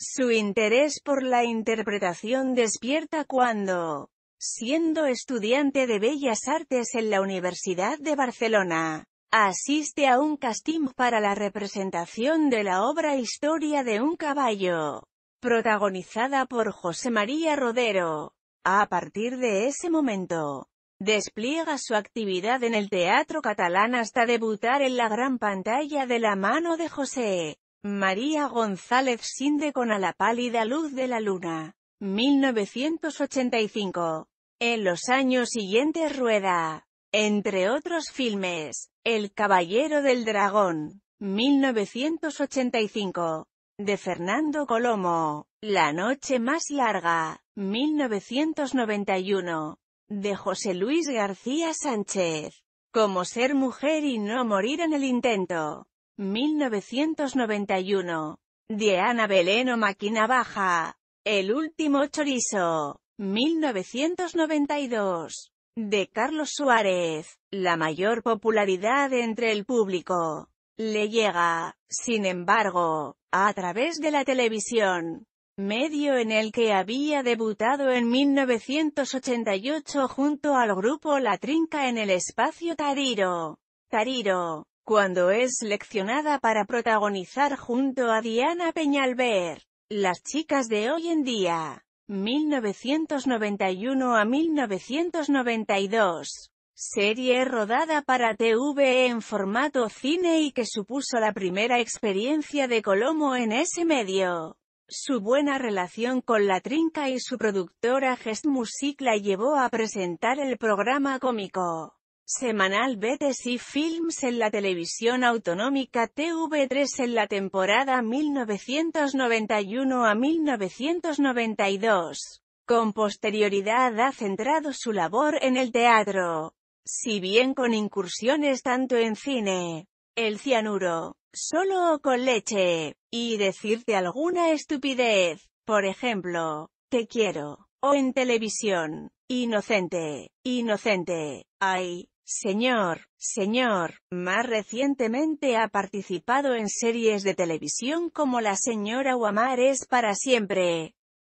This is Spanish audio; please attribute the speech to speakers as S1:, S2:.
S1: Su interés por la interpretación despierta cuando, siendo estudiante de Bellas Artes en la Universidad de Barcelona, asiste a un casting para la representación de la obra Historia de un caballo, protagonizada por José María Rodero. A partir de ese momento, despliega su actividad en el teatro catalán hasta debutar en la gran pantalla de la mano de José María González Sinde con A la pálida luz de la luna. 1985. En los años siguientes rueda, entre otros filmes, El Caballero del Dragón, 1985, de Fernando Colomo, La Noche Más Larga, 1991, de José Luis García Sánchez, Como ser mujer y no morir en el intento, 1991. Diana Beleno Máquina Baja. El último chorizo. 1992. De Carlos Suárez. La mayor popularidad entre el público. Le llega, sin embargo, a través de la televisión medio en el que había debutado en 1988 junto al grupo La Trinca en el espacio Tariro. Tariro, cuando es seleccionada para protagonizar junto a Diana Peñalver, Las chicas de hoy en día, 1991 a 1992 serie rodada para TV en formato cine y que supuso la primera experiencia de Colomo en ese medio. Su buena relación con la trinca y su productora Gest Music la llevó a presentar el programa cómico semanal BTC Films en la televisión autonómica TV3 en la temporada 1991 a 1992. Con posterioridad ha centrado su labor en el teatro, si bien con incursiones tanto en cine, el cianuro, solo con leche, y decirte alguna estupidez, por ejemplo, te quiero, o en televisión, inocente, inocente, ay, Señor, señor, más recientemente ha participado en series de televisión como La señora Guamar es para siempre.